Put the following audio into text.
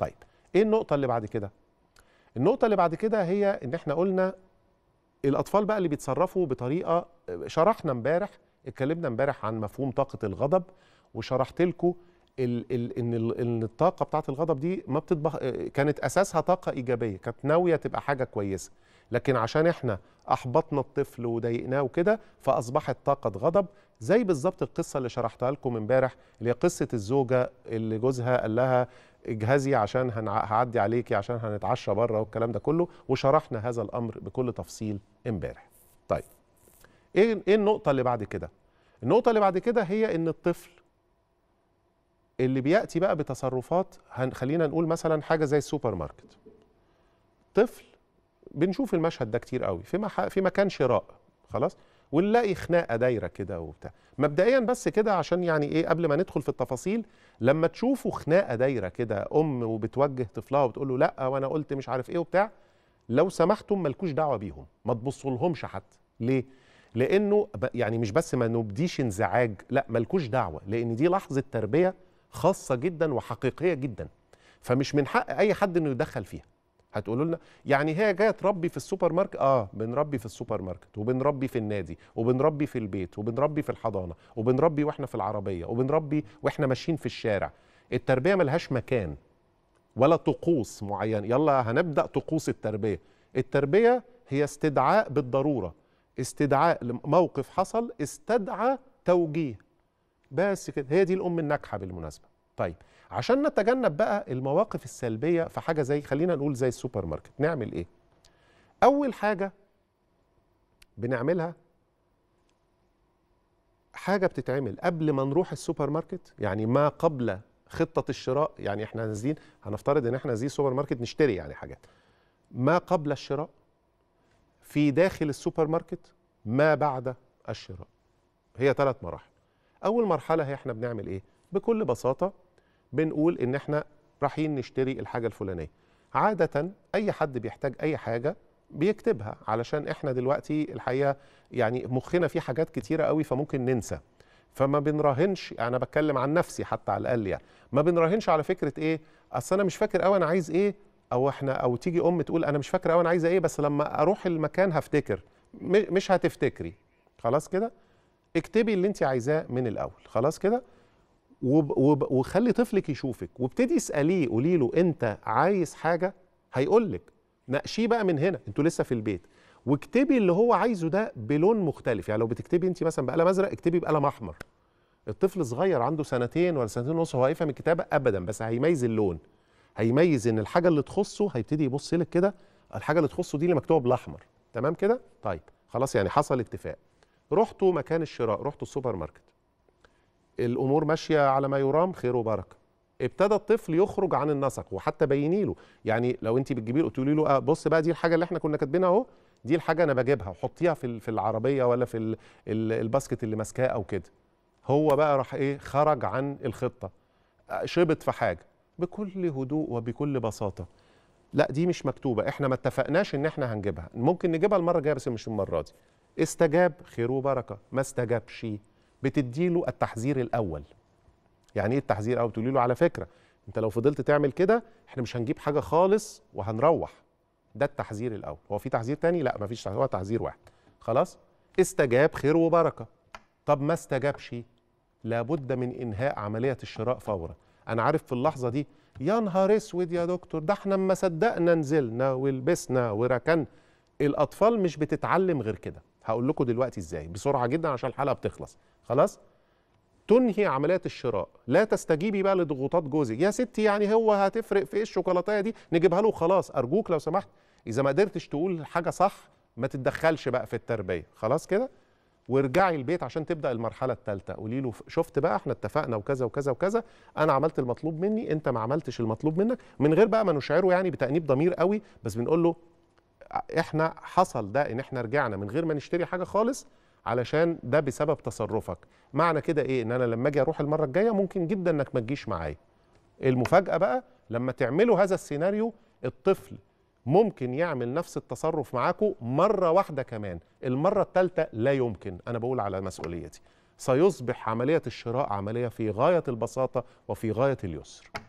طيب ايه النقطه اللي بعد كده النقطه اللي بعد كده هي ان احنا قلنا الاطفال بقى اللي بيتصرفوا بطريقه شرحنا امبارح اتكلمنا امبارح عن مفهوم طاقه الغضب وشرحت لكم ان ان الطاقه بتاعه الغضب دي ما بتطبخ كانت اساسها طاقه ايجابيه كانت ناويه تبقى حاجه كويسه لكن عشان احنا احبطنا الطفل وضايقناه وكده فاصبحت طاقه غضب زي بالظبط القصه اللي شرحتها لكم امبارح اللي هي قصه الزوجه اللي جوزها قال لها اجهزي عشان هعدي عليكي عشان هنتعشى بره والكلام ده كله وشرحنا هذا الامر بكل تفصيل امبارح طيب ايه ايه النقطه اللي بعد كده النقطه اللي بعد كده هي ان الطفل اللي بياتي بقى بتصرفات خلينا نقول مثلا حاجه زي السوبر ماركت طفل بنشوف المشهد ده كتير قوي في في مكان شراء خلاص ونلاقي خناقه دايره كده وبتاع مبدئيا بس كده عشان يعني ايه قبل ما ندخل في التفاصيل لما تشوفوا خناقه دايره كده ام وبتوجه طفلها وبتقول له لا وانا قلت مش عارف ايه وبتاع لو سمحتم ملكوش دعوه بيهم ما تبصوا لهمش حتى ليه لانه يعني مش بس ما نبديش انزعاج لا ملكوش دعوه لان دي لحظه تربيه خاصه جدا وحقيقيه جدا فمش من حق اي حد انه يدخل فيها هتقولوا لنا يعني هي جايه تربي في السوبر ماركت اه بنربي في السوبر ماركت وبنربي في النادي وبنربي في البيت وبنربي في الحضانه وبنربي واحنا في العربيه وبنربي واحنا ماشيين في الشارع التربيه ملهاش مكان ولا طقوس معين يلا هنبدا طقوس التربيه التربيه هي استدعاء بالضروره استدعاء لموقف حصل استدعى توجيه بس كده هي دي الام الناجحه بالمناسبه طيب عشان نتجنب بقى المواقف السلبيه في حاجه زي خلينا نقول زي السوبر ماركت نعمل ايه اول حاجه بنعملها حاجه بتتعمل قبل ما نروح السوبر ماركت يعني ما قبل خطه الشراء يعني احنا نازلين هنفترض ان احنا نازلين سوبر ماركت نشتري يعني حاجات ما قبل الشراء في داخل السوبر ماركت ما بعد الشراء هي ثلاث مراحل اول مرحله هي احنا بنعمل ايه بكل بساطه بنقول ان احنا رايحين نشتري الحاجه الفلانيه عاده اي حد بيحتاج اي حاجه بيكتبها علشان احنا دلوقتي الحقيقه يعني مخنا فيه حاجات كتيره قوي فممكن ننسى فما بنراهنش انا بتكلم عن نفسي حتى على الاقل يعني ما بنراهنش على فكره ايه اصل انا مش فاكر قوي انا عايز ايه او احنا او تيجي ام تقول انا مش فاكر قوي انا عايزه ايه بس لما اروح المكان هفتكر مش هتفتكري خلاص كده اكتبي اللي انت عايزاه من الاول خلاص كده وخلي طفلك يشوفك وابتدي اساليه قولي له انت عايز حاجه هيقول لك ناقشيه بقى من هنا انتوا لسه في البيت واكتبي اللي هو عايزه ده بلون مختلف يعني لو بتكتبي انت مثلا بقلم ازرق اكتبي بقلم احمر الطفل صغير عنده سنتين ولا سنتين ونص هو هيفهم الكتابه ابدا بس هيميز اللون هيميز ان الحاجه اللي تخصه هيبتدي يبص لك كده الحاجه اللي تخصه دي اللي مكتوبه بالاحمر تمام كده طيب خلاص يعني حصل اتفاق رحتوا مكان الشراء رحتوا السوبر ماركت الامور ماشيه على ما يرام خير وبركه ابتدى الطفل يخرج عن النسق وحتى بيني له يعني لو انت بتجيبيه وتقولي له آه، بص بقى دي الحاجه اللي احنا كنا كاتبينها اهو دي الحاجه انا بجيبها وحطيها في في العربيه ولا في الباسكت اللي ماسكاه او كده هو بقى راح ايه خرج عن الخطه آه، شبط في حاجه بكل هدوء وبكل بساطه لا دي مش مكتوبه احنا ما اتفقناش ان احنا هنجيبها ممكن نجيبها المره الجايه بس مش المره دي استجاب خير وبركه ما استجابش بتديله التحذير الاول يعني ايه التحذير الاول بتقولي له على فكره انت لو فضلت تعمل كده احنا مش هنجيب حاجه خالص وهنروح ده التحذير الاول هو في تحذير تاني لا مفيش هو تحذير واحد خلاص استجاب خير وبركه طب ما استجابش لابد من انهاء عمليه الشراء فورا انا عارف في اللحظه دي يا نهار اسود يا دكتور ده احنا ما صدقنا نزلنا ولبسنا وركن الاطفال مش بتتعلم غير كده هقول لكم دلوقتي ازاي بسرعه جدا عشان الحلقه بتخلص خلاص تنهي عمليات الشراء لا تستجيبي بقى لضغوطات جوزك يا ستي يعني هو هتفرق في ايه الشوكولاتايه دي نجيبها له خلاص ارجوك لو سمحت اذا ما قدرتش تقول حاجه صح ما تتدخلش بقى في التربيه خلاص كده وارجعي البيت عشان تبدا المرحله الثالثه قولي له شفت بقى احنا اتفقنا وكذا وكذا وكذا انا عملت المطلوب مني انت ما عملتش المطلوب منك من غير بقى ما نشعره يعني بتانيب ضمير قوي بس بنقول له احنا حصل ده ان احنا رجعنا من غير ما نشتري حاجه خالص علشان ده بسبب تصرفك معنى كده ايه ان انا لما اجي اروح المره الجايه ممكن جدا انك ما تجيش معايا المفاجاه بقى لما تعملوا هذا السيناريو الطفل ممكن يعمل نفس التصرف معاكم مره واحده كمان المره الثالثه لا يمكن انا بقول على مسؤوليتي سيصبح عمليه الشراء عمليه في غايه البساطه وفي غايه اليسر